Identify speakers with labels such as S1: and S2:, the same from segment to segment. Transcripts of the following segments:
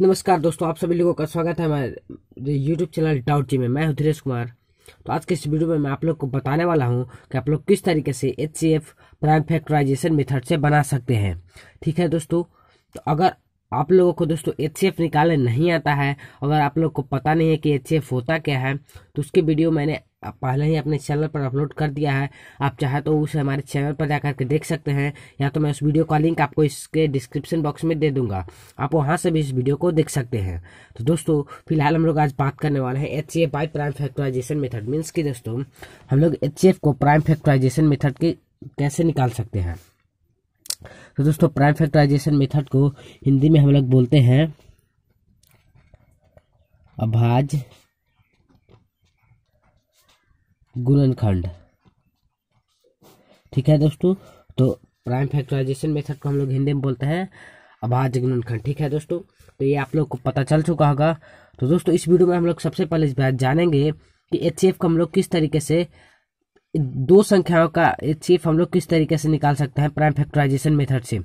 S1: नमस्कार दोस्तों आप सभी लोगों का स्वागत है हमारे यूट्यूब चैनल डाउट जी में मैं हूं धीरेश कुमार तो आज के इस वीडियो में मैं आप लोग को बताने वाला हूं कि आप लोग किस तरीके से H C F prime factorization method से बना सकते हैं ठीक है दोस्तों तो अगर आप लोगों को दोस्तों एच निकालने नहीं आता है अगर आप लोग को पता नहीं है कि एच होता क्या है तो उसकी वीडियो मैंने पहले ही अपने चैनल पर अपलोड कर दिया है आप चाहे तो उसे हमारे चैनल पर जाकर के देख सकते हैं या तो मैं उस वीडियो का लिंक आपको इसके डिस्क्रिप्शन बॉक्स में दे दूंगा आप वहां से भी इस वीडियो को देख सकते हैं तो दोस्तों फिलहाल हम लोग आज बात करने वाले हैं H C F by prime factorization method means की दोस्तों हम लोग एच को प्राइम फैक्टराइजेशन मेथड के कैसे निकाल सकते हैं तो दोस्तों प्राइम फैक्टराइजेशन मेथड को हिंदी में हम लोग बोलते हैं अभाज गुणनखंड ठीक है दोस्तों तो प्राइम फैक्टराइजेशन मेथड को हम लोग हिंदी में बोलते हैं अभाज गुणनखंड ठीक है दोस्तों तो ये आप लोग को पता चल चुका होगा तो दोस्तों इस वीडियो में हम लोग सबसे पहले जानेंगे कि एच सी एफ को हम लोग किस तरीके से दो संख्याओं का चीफ हम लोग किस तरीके से निकाल सकते हैं प्राइम फैक्टराइजेशन मेथड से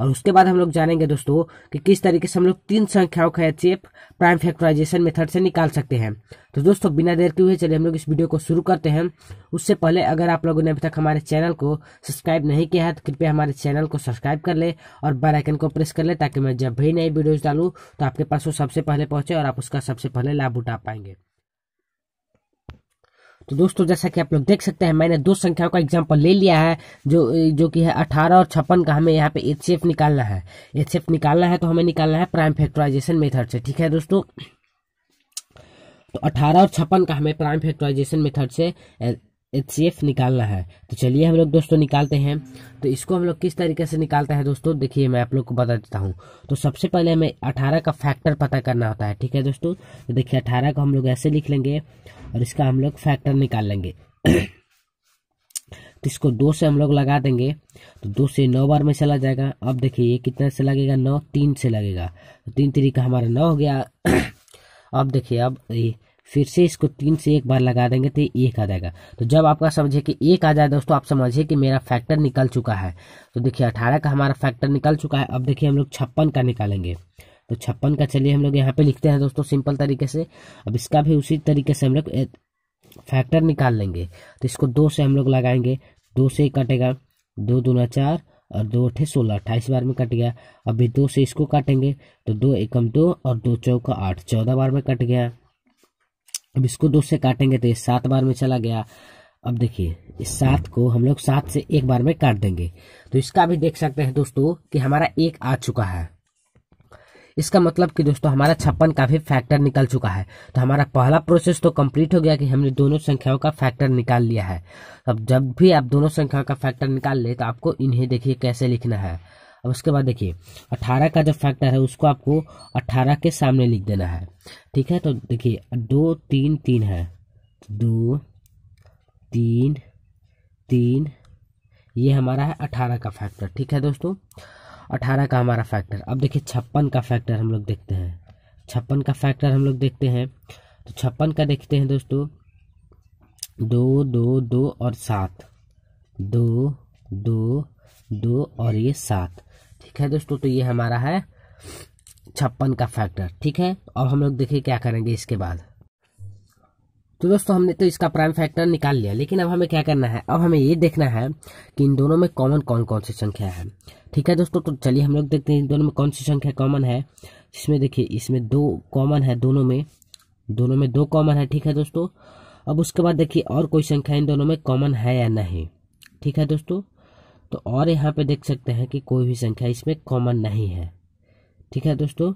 S1: और उसके बाद हम लोग जानेंगे दोस्तों कि किस तरीके से हम लोग तीन संख्याओं का चीफ प्राइम फैक्टराइजेशन मेथड से निकाल सकते हैं तो दोस्तों बिना देर के हुए चलिए हम लोग इस वीडियो को शुरू करते हैं उससे पहले अगर आप लोगों ने अभी तक हमारे चैनल को सब्सक्राइब नहीं किया है तो कृपया हमारे चैनल को सब्सक्राइब कर ले और बेलाइकन को प्रेस कर ले ताकि मैं जब भी नई वीडियोज डालूँ तो आपके पास वो सबसे पहले पहुँचे और आप उसका सबसे पहले लाभ उठा पाएंगे तो दोस्तों जैसा कि आप लोग देख सकते हैं मैंने दो संख्याओं का एग्जाम्पल ले लिया है जो जो कि है अठारह और छप्पन का हमें यहाँ पे एच निकालना है एच निकालना है तो हमें निकालना है प्राइम फैक्टराइजेशन मेथड से ठीक है दोस्तों तो अठारह और छप्पन का हमें प्राइम फैक्टराइजेशन मेथड से एच सी एफ निकालना है तो चलिए हम लोग दोस्तों निकालते हैं तो इसको हम लोग किस तरीके से निकालते हैं दोस्तों देखिए मैं आप लोग को बता देता हूँ तो सबसे पहले हमें अठारह का फैक्टर पता करना होता है ठीक है दोस्तों तो देखिए अठारह को हम लोग ऐसे लिख लेंगे और इसका हम लोग फैक्टर निकाल लेंगे तो इसको दो से हम लोग लगा देंगे तो दो से नौ बार में चला जाएगा अब देखिए ये कितना से लगेगा नौ तीन से लगेगा तो तीन तरीका हमारा नौ हो गया अब देखिए अब फिर से इसको तीन से एक बार लगा देंगे तो एक आ जाएगा तो जब आपका समझिए कि एक आ जाए दोस्तों आप समझिए कि मेरा फैक्टर निकल चुका है तो देखिए अठारह का हमारा फैक्टर निकल चुका है अब देखिए हम लोग छप्पन का निकालेंगे तो छप्पन का चलिए हम लोग यहाँ पे लिखते हैं दोस्तों सिंपल तरीके से अब इसका भी उसी तरीके से हम लोग फैक्टर निकाल लेंगे तो इसको दो से हम लोग लगाएंगे दो से कटेगा दो दूना चार और दो अठे सोलह अट्ठाईस बार में कट गया अभी दो से इसको काटेंगे तो दो एकम दो और दो चौका आठ चौदह बार में कट गया अब इसको दो से काटेंगे तो ये सात बार में चला गया अब देखिए इस सात को हम लोग सात से एक बार में काट देंगे तो इसका भी देख सकते हैं दोस्तों कि हमारा एक आ चुका है इसका मतलब कि दोस्तों हमारा छप्पन का भी फैक्टर निकल चुका है तो हमारा पहला प्रोसेस तो कंप्लीट हो गया कि हमने दोनों संख्याओं का फैक्टर निकाल लिया है अब जब भी आप दोनों संख्याओं का फैक्टर निकाल ले तो आपको इन्हें देखिए कैसे लिखना है अब उसके बाद देखिए अठारह का जो फैक्टर है उसको आपको अट्ठारह के सामने लिख देना है ठीक है तो देखिए दो तीन तीन है दो तीन तीन ये हमारा है अठारह का फैक्टर ठीक है दोस्तों अठारह का हमारा फैक्टर अब देखिए छप्पन का फैक्टर हम लोग देखते हैं छप्पन का फैक्टर हम लोग देखते हैं तो छप्पन का देखते हैं दोस्तों दो दो दो और सात दो दो दो और ये सात ठीक है दोस्तों तो ये हमारा है छप्पन का फैक्टर ठीक है अब हम लोग देखिए क्या करेंगे इसके बाद तो दोस्तों हमने तो इसका प्राइम फैक्टर निकाल लिया लेकिन अब हमें क्या करना है अब हमें ये देखना है कि इन दोनों में कॉमन कौन कौन सी संख्या है ठीक है दोस्तों तो चलिए हम लोग देखते हैं इन दोनों में कौन सी संख्या कॉमन है इसमें देखिए इसमें दो कॉमन है दोनों में दोनों में दो कॉमन है ठीक है दोस्तों अब उसके बाद देखिए और कोई संख्या इन दोनों में कॉमन है या नहीं ठीक है दोस्तों तो और यहाँ पे देख सकते हैं कि कोई भी संख्या इसमें कॉमन नहीं है ठीक है दोस्तों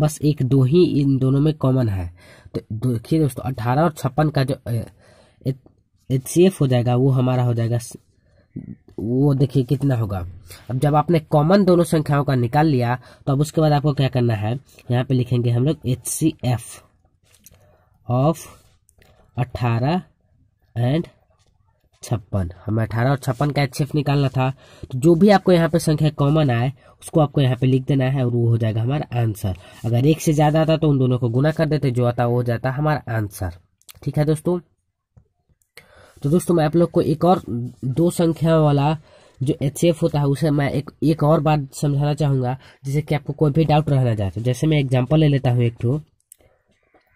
S1: बस एक दो ही इन दोनों में कॉमन है तो देखिए दोस्तों अठारह और छप्पन का जो एच सी एफ हो जाएगा वो हमारा हो जाएगा वो देखिए कितना होगा अब जब आपने कॉमन दोनों संख्याओं का निकाल लिया तो अब उसके बाद आपको क्या करना है यहाँ पे लिखेंगे हम लोग एच सी एफ ऑफ अट्ठारह एंड छप्पन हमें अठारह और छप्पन का एच निकालना था तो जो भी आपको यहाँ पे संख्या कॉमन आए उसको आपको यहाँ पे लिख देना है और वो हो जाएगा हमारा आंसर अगर एक से ज़्यादा आता तो उन दोनों को गुना कर देते जो आता वो हो जाता हमारा आंसर ठीक है दोस्तों तो दोस्तों मैं आप लोग को एक और दो संख्या वाला जो एच होता है उसे मैं एक एक और बात समझाना चाहूंगा जिससे कि आपको कोई भी डाउट रहना चाहते जैसे मैं एग्जाम्पल ले लेता हूँ एक ठो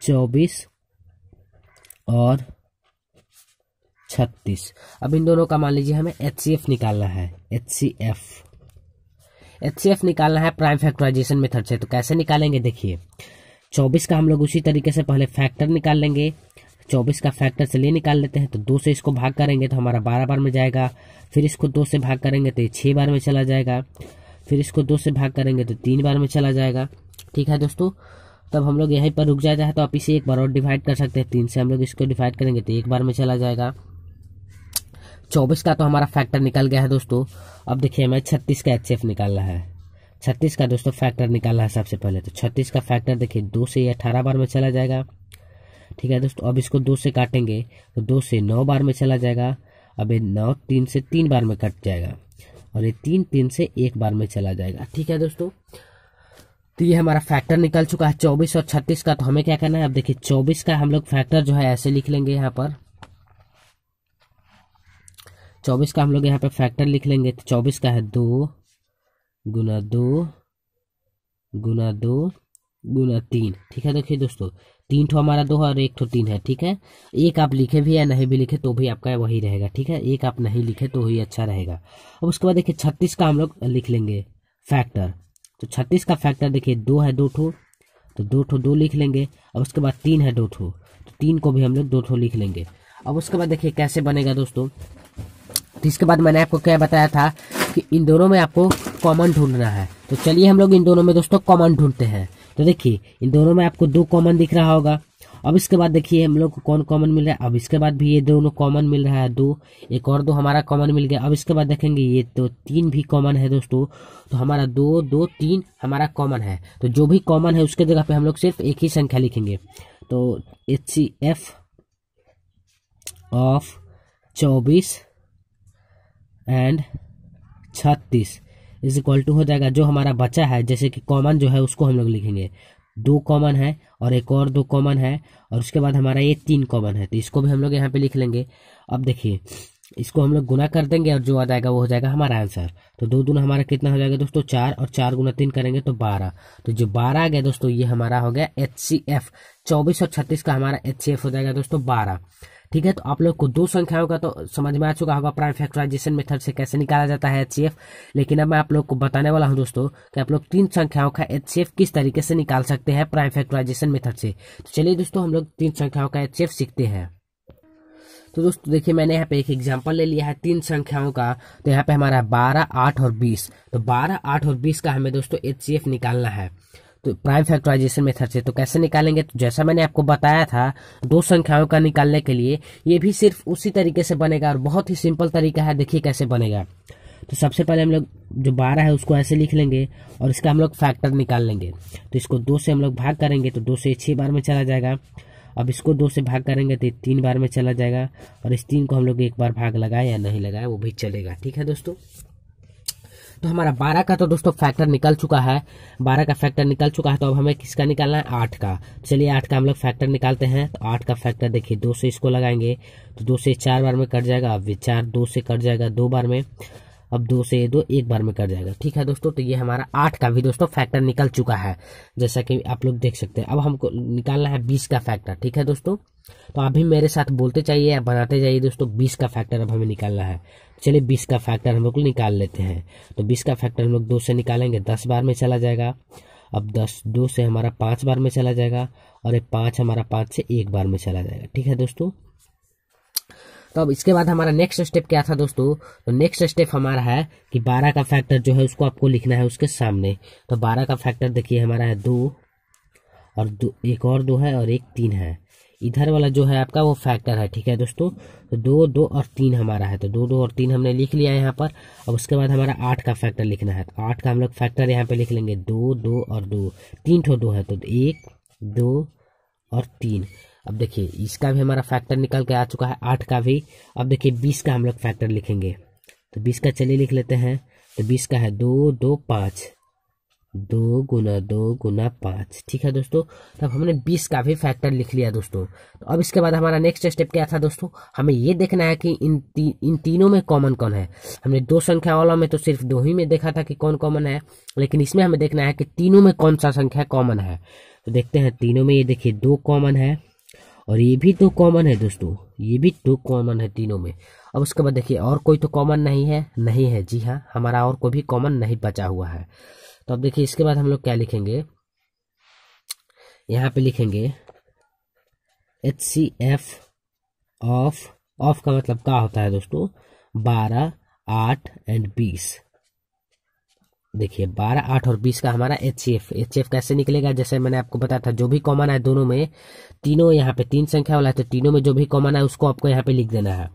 S1: चौबीस और छत्तीस अब इन दोनों का मान लीजिए हमें एच निकालना है एच एच निकालना है प्राइम फैक्टराइजेशन मेथड से तो कैसे निकालेंगे देखिए चौबीस का हम लोग उसी तरीके से पहले फैक्टर निकाल लेंगे चौबीस का फैक्टर से ले निकाल लेते हैं तो दो से इसको भाग करेंगे तो हमारा बारह बार में जाएगा फिर इसको दो से भाग करेंगे तो ये छः बार में चला जाएगा फिर इसको दो से भाग करेंगे तो तीन बार में चला जाएगा ठीक है दोस्तों तब हम लोग यहीं पर रुक जाता है तो आप इसे एक बार और डिवाइड कर सकते हैं तीन से हम लोग इसको डिवाइड करेंगे तो एक बार में चला जाएगा चौबीस का तो हमारा फैक्टर निकल गया है दोस्तों अब देखिए हमें छत्तीस का एच निकाल रहा है छत्तीस का दोस्तों फैक्टर निकालना है सबसे पहले तो छत्तीस का फैक्टर देखिए दो से अठारह बार में चला जाएगा ठीक है दोस्तों अब इसको दो से काटेंगे तो दो से नौ बार में चला जाएगा अब ये नौ तीन से तीन बार में कट जाएगा और ये तीन तीन से एक बार में चला जाएगा ठीक है दोस्तों तो ये हमारा फैक्टर निकल चुका है चौबीस और छत्तीस का तो हमें क्या करना है अब देखिए चौबीस का हम लोग फैक्टर जो है ऐसे लिख लेंगे यहाँ पर चौबीस का हम लोग यहाँ पे फैक्टर लिख लेंगे तो चौबीस का है दो गुना दो गुना दो गुना तीन ठीक है देखिए दोस्तों तीन ठो हमारा दो है और एक ठो तीन है ठीक है एक आप लिखे भी या नहीं भी लिखे तो भी आपका वही रहेगा ठीक है एक आप नहीं लिखे तो ही अच्छा रहेगा अब उसके बाद देखिए छत्तीस का हम लोग लिख लेंगे फैक्टर तो छत्तीस का फैक्टर देखिए दो है दो ठो तो दो ठो दो लिख लेंगे अब उसके बाद तीन है दो ठो तो तीन को भी हम लोग दो ठो लिख लेंगे अब उसके बाद देखिए कैसे बनेगा दोस्तों तो इसके बाद मैंने आपको क्या बताया था कि इन दोनों में आपको कॉमन ढूंढना है तो चलिए हम लोग इन दोनों में दोस्तों कॉमन ढूंढते हैं तो देखिए इन दोनों में आपको दो कॉमन दिख रहा होगा अब इसके बाद देखिए हम लोग को कौन कॉमन मिल रहा है अब इसके बाद भी ये दोनों कॉमन मिल रहा है दो एक और दो हमारा कॉमन मिल गया अब इसके बाद देखेंगे ये तो तीन भी कॉमन है दोस्तों तो हमारा दो दो तीन हमारा कॉमन है तो जो भी कॉमन है उसके जगह पे हम लोग सिर्फ एक ही संख्या लिखेंगे तो एच सी एफ ऑफ चौबीस एंड छत्तीस इज इक्वल टू हो जाएगा जो हमारा बचा है जैसे कि कॉमन जो है उसको हम लोग लिखेंगे दो कॉमन है और एक और दो कॉमन है और उसके बाद हमारा ये तीन कॉमन है तो इसको भी हम लोग यहाँ पे लिख लेंगे अब देखिए इसको हम लोग गुना कर देंगे और जो आ जाएगा वो हो जाएगा हमारा आंसर तो दो गुना हमारा कितना हो जाएगा दोस्तों चार और चार गुना तीन करेंगे तो बारह तो जो बारह आ गया दोस्तों ये हमारा हो गया एच सी एफ चौबीस और छत्तीस का हमारा एच सी एफ हो जाएगा दोस्तों बारह ठीक है तो आप लोग को दो संख्याओं का तो समझ में आ चुका होगा प्राइम फैक्टराइजेशन मेथड से कैसे निकाला जाता है एच लेकिन अब मैं आप लोग को बताने वाला हूं दोस्तों कि आप लोग तीन संख्याओं का एच किस तरीके से निकाल सकते हैं प्राइम फैक्टराइजेशन मेथड से तो चलिए दोस्तों हम लोग तीन संख्याओं का एच सीखते हैं तो दोस्तों देखिए मैंने यहाँ पे एक एग्जांपल ले लिया है तीन संख्याओं का तो यहाँ पे हमारा बारह आठ और बीस तो बारह आठ और बीस का हमें दोस्तों एच निकालना है तो प्राइम फैक्टराइजेशन मेथड से तो कैसे निकालेंगे तो जैसा मैंने आपको बताया था दो संख्याओं का निकालने के लिए ये भी सिर्फ उसी तरीके से बनेगा और बहुत ही सिंपल तरीका है देखिए कैसे बनेगा तो सबसे पहले हम लोग जो बारह है उसको ऐसे लिख लेंगे और इसका हम लोग फैक्टर निकाल लेंगे तो इसको दो से हम लोग भाग करेंगे तो दो से छः बार में चला जाएगा अब इसको दो से भाग करेंगे तो तीन बार में चला जाएगा और इस तीन को हम लोग एक बार भाग लगाए या नहीं लगाए वो भी चलेगा ठीक है दोस्तों तो हमारा बारह का तो दोस्तों फैक्टर निकल चुका है बारह का फैक्टर निकल चुका है तो अब हमें किसका निकालना है आठ का चलिए आठ का हम लोग फैक्टर निकालते हैं तो आठ का फैक्टर देखिए दो से इसको लगाएंगे तो दो से चार बार में कट जाएगा अब चार दो से कट जाएगा दो बार में अब दो से दो एक बार में कर जाएगा ठीक है दोस्तों तो ये हमारा आठ का भी दोस्तों फैक्टर निकल चुका है जैसा कि आप लोग देख सकते हैं अब हमको निकालना है बीस का फैक्टर ठीक है दोस्तों तो आप भी मेरे साथ बोलते जाइए या बनाते जाइए दोस्तों बीस का फैक्टर अब हमें निकालना है चलिए बीस का फैक्टर हम लोग निकाल लेते हैं तो बीस का फैक्टर हम लोग दो से निकालेंगे दस बार में चला जाएगा अब दस दो से हमारा पाँच बार में चला जाएगा और ये पाँच हमारा पाँच से एक बार में चला जाएगा ठीक है दोस्तों तो अब इसके बाद हमारा नेक्स्ट स्टेप क्या था दोस्तों तो नेक्स्ट स्टेप हमारा है कि बारह का फैक्टर जो है उसको आपको लिखना है उसके सामने तो बारह का फैक्टर देखिए हमारा है दो और दो एक और दो है और एक तीन है इधर वाला जो है आपका वो फैक्टर है ठीक है दोस्तों तो दो दो और तीन हमारा है तो दो दो और तीन हमने लिख लिया है यहाँ पर अब उसके बाद हमारा आठ का फैक्टर लिखना है तो आठ का हम लोग फैक्टर यहाँ पे लिख लेंगे दो दो और दो तीन ठो दो है तो एक दो और तीन अब देखिए इसका भी हमारा फैक्टर निकल के आ चुका है आठ का भी अब देखिए बीस का हम लोग फैक्टर लिखेंगे तो बीस का चलिए लिख लेते हैं तो बीस का है दो दो पाँच दो गुना दो गुना पाँच ठीक है दोस्तों तब तो हमने बीस का भी फैक्टर लिख लिया दोस्तों तो अब इसके बाद हमारा नेक्स्ट स्टेप क्या था दोस्तों हमें ये देखना है कि इन ती, इन तीनों में कॉमन कौन है हमने दो संख्या वाला में तो सिर्फ दो ही में देखा था कि कौन कॉमन है लेकिन इसमें हमें देखना है कि तीनों में कौन सा संख्या कॉमन है तो देखते हैं तीनों में ये देखिए दो कॉमन है और ये भी तो कॉमन है दोस्तों ये भी तो कॉमन है तीनों में अब उसके बाद देखिए और कोई तो कॉमन नहीं है नहीं है जी हाँ हमारा और कोई भी कॉमन नहीं बचा हुआ है तो अब देखिए इसके बाद हम लोग क्या लिखेंगे यहाँ पे लिखेंगे H C F of of का मतलब क्या होता है दोस्तों बारह आठ एंड बीस देखिए बारह आठ और बीस का हमारा एच सी एफ कैसे निकलेगा जैसे मैंने आपको बताया था जो भी कॉमन है दोनों में तीनों यहाँ पे तीन संख्या वाला है तो तीनों में जो भी कॉमन है उसको आपको यहाँ पे लिख देना है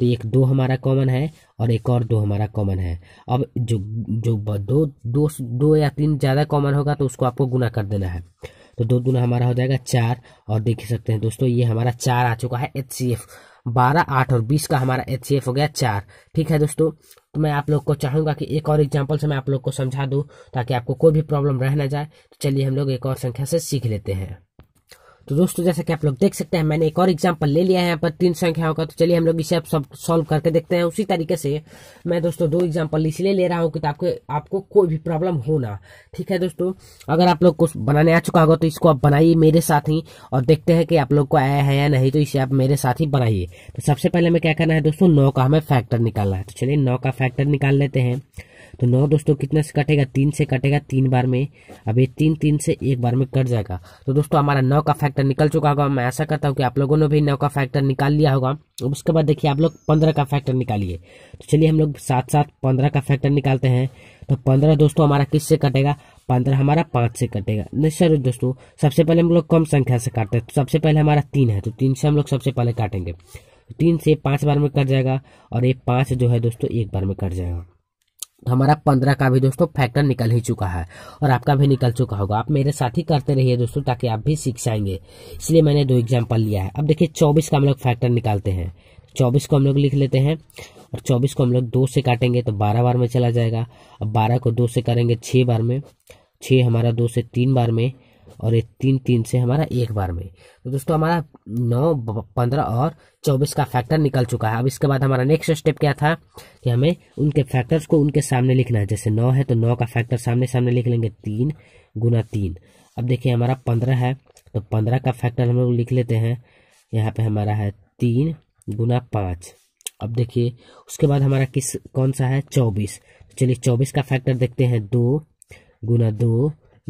S1: तो एक दो हमारा कॉमन है और एक और दो हमारा कॉमन है अब जो जो दो दो दो या तीन ज़्यादा कॉमन होगा तो उसको आपको गुना कर देना है तो दो दुना हमारा हो जाएगा चार और देख सकते हैं दोस्तों ये हमारा चार आ चुका है एच बारह आठ और बीस का हमारा एच हो गया चार ठीक है दोस्तों तो मैं आप लोग को चाहूंगा कि एक और एग्जाम्पल से मैं आप लोग को समझा दू ताकि आपको कोई भी प्रॉब्लम रह ना जाए तो चलिए हम लोग एक और संख्या से सीख लेते हैं तो दोस्तों जैसा कि आप लोग देख सकते हैं मैंने एक और एग्जाम्पल ले लिया है यहाँ पर तीन संख्याओं का तो चलिए हम लोग इसे आप सब सॉल्व करके देखते हैं उसी तरीके से मैं दोस्तों दो एग्जाम्पल इसलिए ले रहा हूँ कि आपको आपको कोई भी प्रॉब्लम हो ना ठीक है दोस्तों अगर आप लोग कुछ बनाने आ चुका होगा तो इसको आप बनाइए मेरे साथ ही और देखते हैं कि आप लोग को आया है या नहीं तो इसे आप मेरे साथ ही बनाइए तो सबसे पहले हमें क्या करना है दोस्तों नौ का हमें फैक्टर निकालना है तो चलिए नौ का फैक्टर निकाल लेते हैं तो नौ दोस्तों कितने से कटेगा तीन से कटेगा तीन बार में अब ये तीन तीन से एक बार में कट जाएगा तो दोस्तों हमारा नौ का फैक्टर निकल चुका होगा मैं ऐसा करता हूँ कि आप लोगों ने भी नौ का फैक्टर निकाल लिया होगा अब उसके बाद देखिए आप लोग पंद्रह का फैक्टर निकालिए तो चलिए हम लोग साथ साथ पंद्रह का फैक्टर निकालते हैं तो पंद्रह दोस्तों हमारा किस से कटेगा पंद्रह हमारा पाँच से कटेगा नहीं सर दोस्तों सबसे पहले हम लोग कम संख्या से काटते हैं तो सबसे पहले हमारा तीन है तो तीन से हम लोग सबसे पहले काटेंगे तीन से पाँच बार में कट जाएगा और ये पाँच जो है दोस्तों एक बार में कट जाएगा हमारा पंद्रह का भी दोस्तों फैक्टर निकल ही चुका है और आपका भी निकल चुका होगा आप मेरे साथ ही करते रहिए दोस्तों ताकि आप भी सीख जाएंगे इसलिए मैंने दो एग्जाम्पल लिया है अब देखिए चौबीस का हम लोग फैक्टर निकालते हैं चौबीस को हम लोग लिख लेते हैं और चौबीस को हम लोग दो से काटेंगे तो बारह बार में चला जाएगा अब बारह को दो से करेंगे छः बार में छः हमारा दो से तीन बार में और ये तीन तीन से हमारा एक बार में तो दोस्तों हमारा नौ पंद्रह और चौबीस का फैक्टर निकल चुका है अब इसके बाद हमारा नेक्स्ट स्टेप क्या था कि हमें उनके फैक्टर्स को उनके सामने लिखना है जैसे नौ है तो नौ का फैक्टर सामने सामने लिख लेंगे तीन गुना तीन अब देखिए हमारा पंद्रह है तो पंद्रह का फैक्टर हम लोग लिख लेते हैं यहाँ पर हमारा है तीन गुना पाँच अब देखिए उसके बाद हमारा किस कौन सा है चौबीस तो चलिए चौबीस का फैक्टर देखते हैं दो गुना दो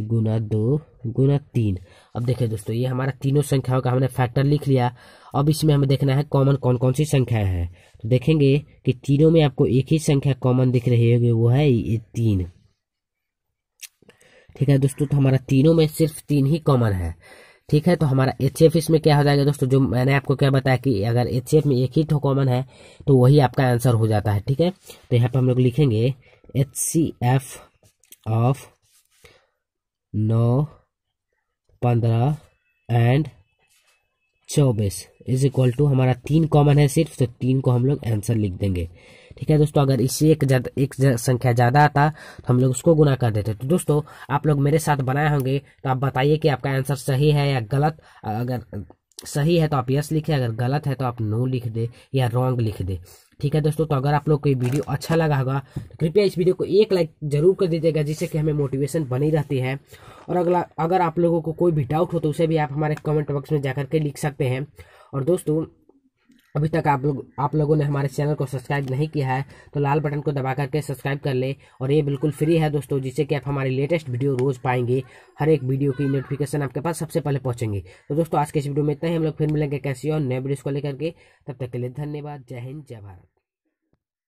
S1: गुना दो गुना तीन अब देखें दोस्तों ये हमारा तीनों संख्याओं का हमने फैक्टर लिख लिया अब इसमें हमें देखना है कॉमन कौन कौन सी संख्या है तो देखेंगे कि तीनों में आपको एक ही संख्या कॉमन दिख रही होगी वो है ये तीन ठीक है दोस्तों तो हमारा तीनों में सिर्फ तीन ही कॉमन है ठीक है तो हमारा एच एफ इसमें क्या हो जाएगा दोस्तों जो मैंने आपको क्या बताया कि अगर एच एफ में एक ही तो कॉमन है तो वही आपका आंसर हो जाता है ठीक है तो यहाँ पे हम लोग लिखेंगे एच सी एफ ऑफ नौ पंद्रह एंड चौबीस इज इक्वल टू हमारा तीन कॉमन है सिर्फ तो तीन को हम लोग आंसर लिख देंगे ठीक है दोस्तों अगर इससे एक ज्यादा एक संख्या ज़्यादा आता तो हम लोग उसको गुना कर देते तो दोस्तों आप लोग मेरे साथ बनाए होंगे तो आप बताइए कि आपका आंसर सही है या गलत अगर सही है तो आप यस लिखें अगर गलत है तो आप नो लिख दे या रॉन्ग लिख दे ठीक है दोस्तों तो अगर आप लोग को ये वीडियो अच्छा लगा होगा तो कृपया इस वीडियो को एक लाइक जरूर कर दीजिएगा जिससे कि हमें मोटिवेशन बनी रहती है और अगला अगर आप लोगों को कोई भी डाउट हो तो उसे भी आप हमारे कमेंट बॉक्स में जाकर के लिख सकते हैं और दोस्तों अभी तक आप लोग आप लोगों ने हमारे चैनल को सब्सक्राइब नहीं किया है तो लाल बटन को दबा करके सब्सक्राइब कर ले और ये बिल्कुल फ्री है दोस्तों जिससे कि आप हमारी लेटेस्ट वीडियो रोज पाएंगे हर एक वीडियो की नोटिफिकेशन आपके पास सबसे पहले पहुंचेंगे तो दोस्तों आज के इस वीडियो में इतना ही हम लोग फिर मिलेंगे कैसी और नए वीडियो को लेकर के तब तक के लिए धन्यवाद जय हिंद जय भारत